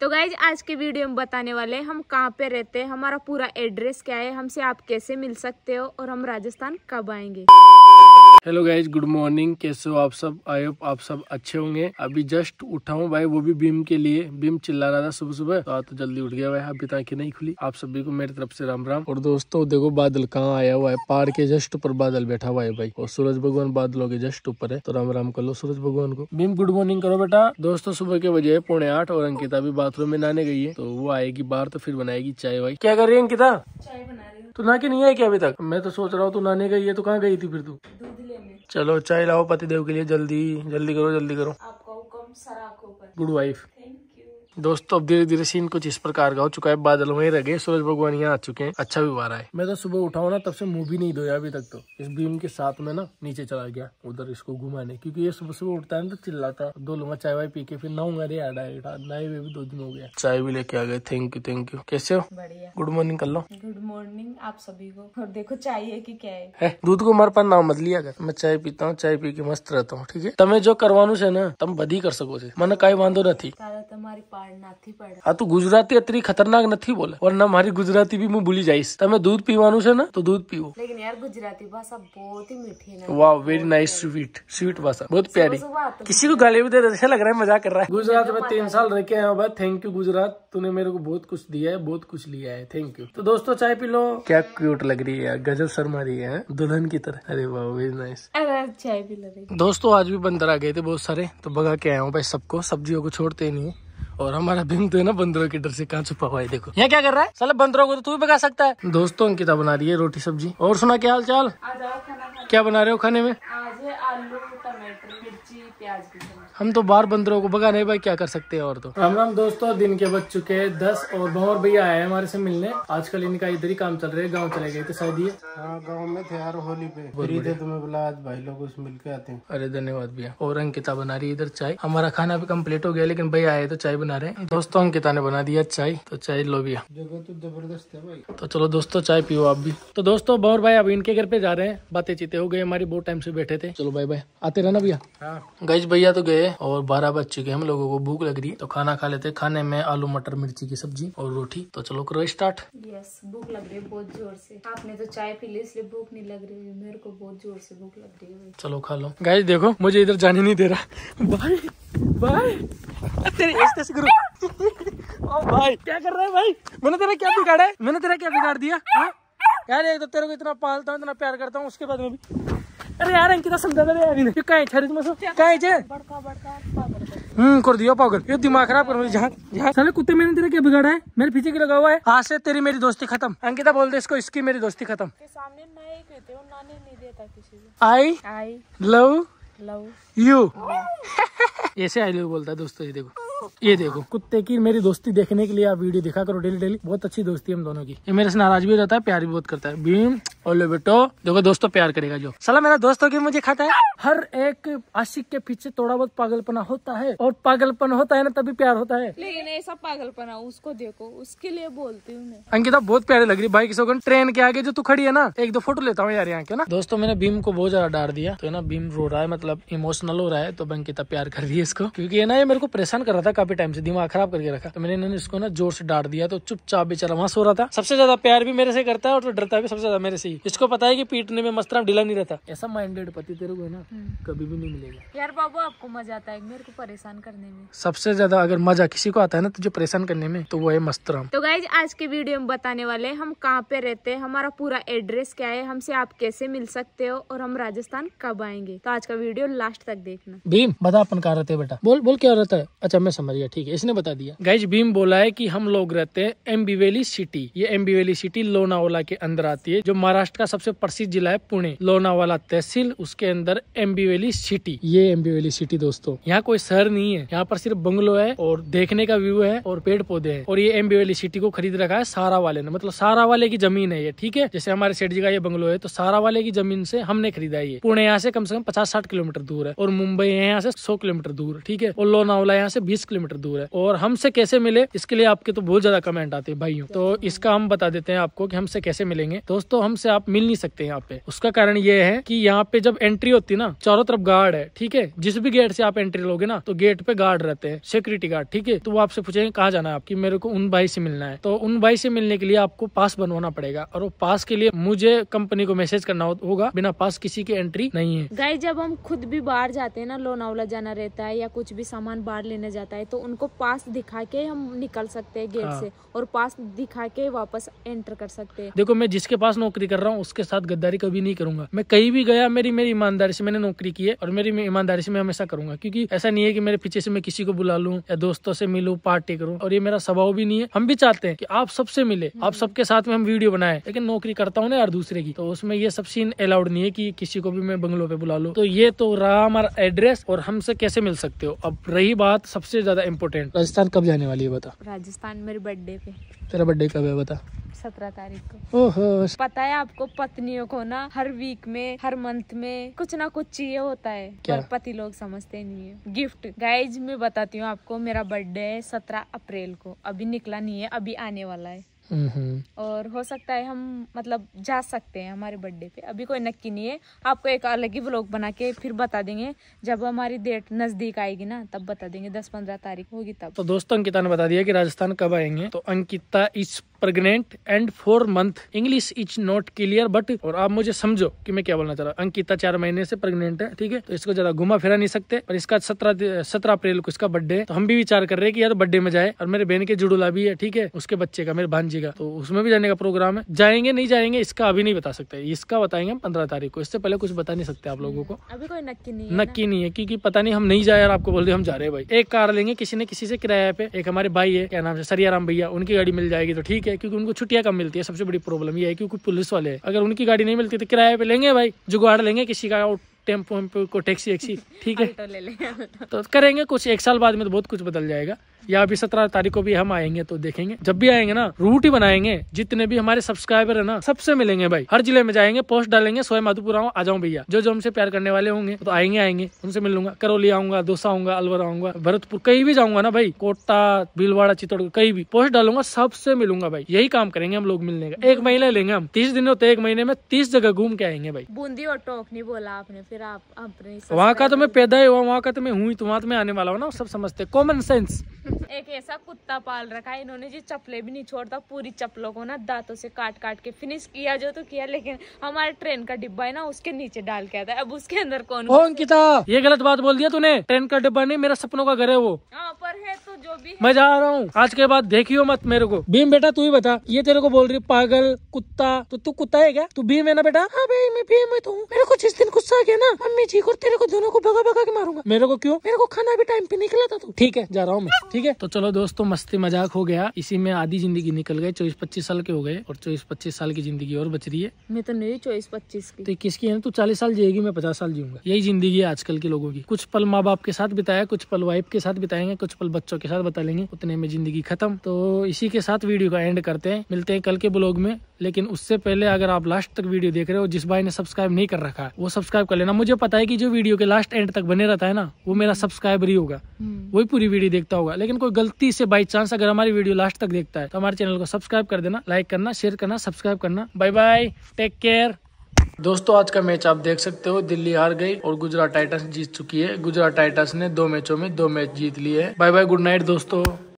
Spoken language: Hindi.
तो गाइज आज के वीडियो में बताने वाले हम कहाँ पे रहते हैं हमारा पूरा एड्रेस क्या है हमसे आप कैसे मिल सकते हो और हम राजस्थान कब आएंगे हेलो गाइज गुड मॉर्निंग कैसे हो आप सब आई होप आप सब अच्छे होंगे अभी जस्ट उठा हूँ भाई वो भी भीम के लिए भीम चिल्ला रहा था सुबह सुबह तो, तो जल्दी उठ गया भाई अभी ताकि नहीं खुली आप सभी को मेरी तरफ से राम राम और दोस्तों देखो बादल कहाँ आया हुआ है पहाड़ के जस्ट ऊपर बादल बैठा हुआ है भाई और सूरज भगवान बादलों के जस्ट ऊपर है तो राम राम कर लो सूरज भगवान को भीम गुड मॉर्निंग करो बेटा दोस्तों सुबह के बजे है पौने आठ और अंकिता भी बाथरूम में नहाने गई है तो वो आएगी बाहर तो फिर बनाएगी चाय वाई क्या कर रही है अंकिता तू नहा के नहीं आई क्या अभी तक मैं तो सोच रहा हूँ तू नहाने गई है तो कहाँ गई थी फिर तू चलो चाय लाओ पतिदेव के लिए जल्दी जल्दी करो जल्दी करो आपका हुक्म सर आंखों पर गुड वाइफ दोस्तों अब धीरे धीरे सीन कुछ इस प्रकार का हो चुका है बादल वहीं रह गए सूरज भगवान यहाँ आ चुके हैं अच्छा भी आ रहा है मैं तो सुबह उठाऊ ना तब से मुंह भी नहीं धोया अभी तक तो इस बीम के साथ में ना नीचे चला गया उधर इसको घुमाने क्योंकि ये सुबह सुबह उठता है तो चिल्लाता दो लूंगा चाय वाय पी के फिर नहाऊंगा रे डायरेक्ट नहाए हुए भी दो दिन हो गया चाय भी लेके आ गए थैंक यू थैंक यू कैसे हो बढ़िया गुड मॉर्निंग कर लो गुड मॉर्निंग आप सभी को और देखो है की क्या है दूध को मार पास नाम मत लिया मैं चाय पीता हूँ चाय पी के मस्त रहता हूँ ठीक है तमें जो करवानू है ना तुम बदी कर सको मन कई बांधो नहीं तुम्हारी નાથી પડ આ તો ગુજરાતી અતરી ખતરનાક નથી બોલે ઓર ના મારી ગુજરાતી ભી મુ ભૂલી જઈસ તમે દૂધ પીવાનું છે ને તો દૂધ પીવો લેકિન યાર ગુજરાતી ભાષા બહુત હી મીઠી ના wow very nice sweet sweet ભાષા બહુત પ્યારી કિસી કો ગાલે મે દે રહે છે લગ રહે મજા કર રહે ગુજરાત મે 3 સાલ રહે કે હે ઓ ભાઈ થેન્ક યુ ગુજરાત તુને મેરે કો બહુત કુછ દિયા હે બહુત કુછ લીયા હે થેન્ક યુ તો દોસ્તો ચા પી લો કેવ ક્યુટ લગ રહી હે યાર ગજલ શર્મા રહી હે દુલહન કી તરહ અરે વાહ વેરી નાઈસ અરે ચા પી લો દોસ્તો આજ ભી બંદર આ ગયે થે બહુત સારે તો ભગા કે આયા હું ભાઈ सबको सब्जी ओ को છોડતે નહીં और हमारा भीम तो है ना बंदरों के डर से कहाँ छुपा हुआ है देखो यहाँ क्या कर रहा है साले बंदरों को तो तू भी पका सकता है दोस्तों अंकिता बना रही है रोटी सब्जी और सुना क्या हाल चाल क्या बना रहे हो खाने में हम तो बार बंदरों को भगा नहीं भाई क्या कर सकते हैं और तो राम राम दोस्तों दिन के बज चुके हैं दस और भंवर भैया आए हैं हमारे से मिलने आजकल इनका इधर ही काम चल रहा है गाँव चले गए थे शायद ये हाँ, गाँव में थे यार होली पे बुरी थे तुम्हें बोला आज भाई लोग उस मिल के आते हैं अरे धन्यवाद भैया और अंकिता बना रही है इधर चाय हमारा खाना भी कम्प्लीट हो गया लेकिन भैया आए तो चाय बना रहे हैं दोस्तों अंकिता ने बना दिया चाय तो चाय लो भी जगह तो जबरदस्त है भाई तो चलो दोस्तों चाय पियो आप भी तो दोस्तों बहुत भाई अब इनके घर पे जा रहे हैं बातें चीते हो गए हमारी बहुत टाइम से बैठे थे चलो भाई भाई आते रहना भैया हाँ। गज भैया तो गए और बारह बज चुके हम लोगो को भूख लग रही तो खाना खा लेते खाने में आलू मटर मिर्ची की सब्जी और रोटी तो चलो करो स्टार्ट यस भूख लग रही है बहुत जोर से आपने तो चाय पी ली इसलिए भूख नहीं लग रही मेरे को बहुत जोर से भूख लग रही है चलो खा लो गाय देखो मुझे इधर जाने नहीं दे रहा भाई भाई तेरे ऐसे करो भाई क्या कर रहा है भाई मैंने तेरा क्या बिगाड़ा है मैंने तेरा क्या बिगाड़ दिया हाँ? यार एक तो तेरे को इतना पालता हूँ इतना प्यार करता हूँ उसके बाद में भी अरे यार अंकिता तो समझा था यार इन्हें कहीं छरी तुम तो सो कहीं जे हम्म कर दिया पागल ये दिमाग खराब कर जहाँ जहाँ साले कुत्ते मैंने तेरा क्या बिगाड़ा है मेरे पीछे की लगा हुआ है आज से तेरी मेरी दोस्ती खत्म अंकिता बोल दे इसको इसकी मेरी दोस्ती खत्म आई आई लव यू ऐसे आई लव बोलता है दोस्तों ये देखो ये देखो कुत्ते की मेरी दोस्ती देखने के लिए आप वीडियो दिखा करो डेली डेली बहुत अच्छी दोस्ती है हम दोनों की ये मेरे से नाराज भी रहता है प्यार भी बहुत करता है भीम और लो बेटो देखो दोस्तों प्यार करेगा जो सला मेरा दोस्तों की मुझे खाता है हर एक आशिक के पीछे थोड़ा बहुत पागलपना होता है और पागलपन होता है ना तभी प्यार होता है लेकिन ऐसा पागलपना उसको देखो उसके लिए बोलती हूँ मैं अंकिता बहुत प्यारी लग रही भाई किसी ट्रेन के आगे जो तू खड़ी है ना एक दो फोटो लेता हूँ यार यहाँ के ना दोस्तों मैंने भीम को बहुत ज्यादा डार दिया तो है ना भीम रो रहा है मतलब इमोशनल हो रहा है तो अंकिता प्यार कर रही है इसको क्योंकि ना ये मेरे को परेशान कर रहा था काफी टाइम से दिमाग खराब करके रखा तो मैंने इसको ना जोर से डार दिया तो चुपचाप बेचारा वहां सो रहा था सबसे ज्यादा प्यार भी मेरे से करता है और तो डरता भी सबसे ज्यादा मेरे से इसको पता है कि पीटने में मस्तराम ढीला नहीं रहता ऐसा माइंडेड पति तेरे को है ना हम्म। कभी भी नहीं मिलेगा यार बाबू आपको मजा आता है मेरे को परेशान करने में सबसे ज्यादा अगर मजा किसी को आता है ना तुझे परेशान करने में तो वो है मस्तराम तो गाइज आज के वीडियो में बताने वाले हम कहाँ पे रहते हैं हमारा पूरा एड्रेस क्या है हमसे आप कैसे मिल सकते हो और हम राजस्थान कब आएंगे तो आज का वीडियो लास्ट तक देखना भीम बता अपन कहा रहते बेटा बोल बोल क्या रहता है अच्छा मैं समझ गया ठीक है इसने बता दिया गाइज भीम बोला है की हम लोग रहते हैं एम सिटी ये एम सिटी लोनावला के अंदर आती है जो महाराष्ट्र महाराष्ट्र का सबसे प्रसिद्ध जिला है पुणे लोनावाला तहसील उसके अंदर एम्बीवेली सिटी ये एम्बीवेली सिटी दोस्तों यहाँ कोई शहर नहीं है यहाँ पर सिर्फ बंगलो है और देखने का व्यू है और पेड़ पौधे है और ये एम्बीवेली सिटी को खरीद रखा है सारा वाले ने मतलब सारा वाले की जमीन है ये ठीक है जैसे हमारे सेठ जी का ये बंगलो है तो सारा वाले की जमीन से हमने खरीदा ये पुणे यहाँ से कम से कम पचास साठ किलोमीटर दूर है और मुंबई है यहाँ से सौ किलोमीटर दूर ठीक है और लोनावला यहाँ से बीस किलोमीटर दूर है और हमसे कैसे मिले इसके लिए आपके तो बहुत ज्यादा कमेंट आते हैं भाइयों तो इसका हम बता देते हैं आपको कि हमसे कैसे मिलेंगे दोस्तों हमसे आप मिल नहीं सकते यहाँ पे उसका कारण ये है कि यहाँ पे जब एंट्री होती है ना चारों तरफ गार्ड है ठीक है जिस भी गेट से आप एंट्री लोगे ना तो गेट पे गार्ड रहते हैं सिक्योरिटी गार्ड ठीक है तो वो आपसे पूछेंगे कहाँ जाना है आपकी मेरे को उन भाई से मिलना है तो उन भाई से मिलने के लिए आपको पास बनवाना पड़ेगा और वो पास के लिए मुझे कंपनी को मैसेज करना होगा बिना पास किसी की एंट्री नहीं है गाय जब हम खुद भी बाहर जाते हैं ना लोनावला जाना रहता है या कुछ भी सामान बाहर लेने जाता है तो उनको पास दिखा के हम निकल सकते हैं गेट हाँ। से और पास दिखा के वापस एंटर कर सकते हैं देखो मैं जिसके पास नौकरी कर कर रहा हूँ उसके साथ गद्दारी कभी नहीं करूंगा मैं कहीं भी गया मेरी मेरी ईमानदारी से मैंने नौकरी की है और मेरी ईमानदारी से मैं हमेशा करूंगा क्योंकि ऐसा नहीं है कि मेरे पीछे से मैं किसी को बुला लूँ या दोस्तों से मिलूँ पार्टी करूँ और ये मेरा स्वभाव भी नहीं है हम भी चाहते हैं कि आप सबसे मिले आप हम्म। सबके साथ में हम वीडियो बनाए लेकिन नौकरी करता हूँ ना यार दूसरे की तो उसमें ये सब सीन अलाउड नहीं है की किसी को भी मैं बंगलों पे बुला लू तो ये तो रहा हमारा एड्रेस और हमसे कैसे मिल सकते हो अब रही बात सबसे ज्यादा इम्पोर्टेंट राजस्थान कब जाने वाली है बता राजस्थान मेरे बर्थडे पे तेरा बर्थडे कब है बता सत्रह तारीख को ओहो पता है आपको पत्नियों को ना हर वीक में हर मंथ में कुछ ना कुछ चाहिए होता है क्या? पर पति लोग समझते नहीं है गिफ्ट गाइज मैं बताती हूँ आपको मेरा बर्थडे है सत्रह अप्रैल को अभी निकला नहीं है अभी आने वाला है Mm-hmm. और हो सकता है हम मतलब जा सकते हैं हमारे बर्थडे पे अभी कोई नक्की नहीं है आपको एक अलग ही ब्लॉग बना के फिर बता देंगे जब हमारी डेट नजदीक आएगी ना तब बता देंगे दस पंद्रह तारीख होगी तब तो दोस्तों अंकिता ने बता दिया कि राजस्थान कब आएंगे तो Ankita is pregnant and four month English is not clear but और आप मुझे समझो कि मैं क्या बोलना चाह रहा हूँ अंकिता चार महीने से प्रेग्नेंट है ठीक है तो इसको ज्यादा घुमा फिरा नहीं सकते पर इसका सत्रह सत्रह अप्रैल को इसका बर्थडे है तो हम भी विचार कर रहे हैं कि यार बर्थडे में जाए और मेरे बहन के जुड़ूला भी है ठीक है उसके बच्चे का मेरे भांजी का तो उसमें भी जाने का प्रोग्राम है जाएंगे नहीं जाएंगे इसका अभी नहीं बता सकते इसका बताएंगे हम पंद्रह तारीख को इससे पहले कुछ बता नहीं सकते आप लोगों को हम्म, अभी कोई नक्की नहीं नक्की नहीं है क्योंकि पता नहीं हम नहीं जाए यार आपको बोल रहे हम जा रहे हैं भाई एक कार लेंगे किसी ने किसी से किराया पे एक हमारे भाई है क्या नाम है सरियाराम भैया उनकी गाड़ी मिल जाएगी तो ठीक ठीक है क्योंकि उनको छुट्टियां कम मिलती है सबसे बड़ी प्रॉब्लम ये है क्योंकि पुलिस वाले है अगर उनकी गाड़ी नहीं मिलती तो किराए पे लेंगे भाई जुगाड़ लेंगे किसी का टेम्पो को टैक्सी वैक्सी ठीक है ले तो करेंगे कुछ एक साल बाद में तो बहुत कुछ बदल जाएगा या अभी सत्रह तारीख को भी हम आएंगे तो देखेंगे जब भी आएंगे ना रूट ही बनाएंगे जितने भी हमारे सब्सक्राइबर है ना सबसे मिलेंगे भाई हर जिले में जाएंगे पोस्ट डालेंगे सोए मधुपुर आ जाओ भैया जो जो हमसे प्यार करने वाले होंगे तो आएंगे आएंगे उनसे मिल लूंगा करौली आऊंगा दोसा आऊंगा अलवर आऊंगा भरतपुर कहीं भी जाऊंगा ना भाई कोटा भीलवाड़ा चित्तौड़ कहीं भी पोस्ट डालूंगा सबसे मिलूंगा भाई यही काम करेंगे हम लोग मिलने का एक महीना लेंगे हम तीस दिन होते एक महीने में तीस जगह घूम के आएंगे भाई बूंदी और टोक नहीं बोला आपने फिर आप अपने वहाँ का तो मैं पैदा ही हुआ वहाँ का तो मैं हूँ तो वहाँ तो मैं आने वाला हूँ ना सब समझते कॉमन सेंस एक ऐसा कुत्ता पाल रखा है इन्होंने जी चपले भी नहीं छोड़ता पूरी चप्पलों को ना दांतों से काट काट के फिनिश किया जो तो किया लेकिन हमारे ट्रेन का डिब्बा है ना उसके नीचे डाल के आता है अब उसके अंदर कौन अंकिता ये गलत बात बोल दिया तूने ट्रेन का डिब्बा नहीं मेरा सपनों का घर है वो हाँ पर है जो भी मैं जा रहा हूँ आज के बाद देखियो मत मेरे को भीम बेटा तू ही बता ये तेरे को बोल रही पागल कुत्ता तो तू कुत्ता है क्या तू भीम है ना बेटा हाँ भाई मैं भीम है तू तो मेरे को जिस दिन गुस्सा आ गया ना मम्मी जी को तेरे को दोनों को भगा भगा के मारूंगा मेरे को क्यों मेरे को खाना भी टाइम पे निकला था तू ठीक है जा रहा हूँ मैं ठीक है तो चलो दोस्तों मस्ती मजाक हो गया इसी में आधी जिंदगी निकल गई चौबीस पच्चीस साल के हो गए और चौबीस पच्चीस साल की जिंदगी और बच रही है मैं तो नहीं चौबीस पच्चीस की तो किसकी है तू चालीस साल जिएगी मैं पचास साल जीऊंगा यही जिंदगी है आजकल के लोगों की कुछ पल माँ बाप के साथ बिताया कुछ पल वाइफ के साथ बिताएंगे कुछ पल बच्चों के के साथ बता लेंगे उतने में जिंदगी खत्म तो इसी के साथ वीडियो का एंड करते हैं मिलते हैं कल के ब्लॉग में लेकिन उससे पहले अगर आप लास्ट तक वीडियो देख रहे हो जिस भाई ने सब्सक्राइब नहीं कर रखा वो सब्सक्राइब कर लेना मुझे पता है कि जो वीडियो के लास्ट एंड तक बने रहता है ना वो मेरा सब्सक्राइबर ही होगा हम्म। वही पूरी वीडियो देखता होगा लेकिन कोई गलती से बाई चांस अगर हमारी वीडियो लास्ट तक देखता है तो हमारे चैनल को सब्सक्राइब कर देना लाइक करना शेयर करना सब्सक्राइब करना बाय बाय टेक केयर दोस्तों आज का मैच आप देख सकते हो दिल्ली हार गई और गुजरात टाइटन्स जीत चुकी है गुजरात टाइटन्स ने दो मैचों में दो मैच जीत लिए है बाय बाय गुड नाइट दोस्तों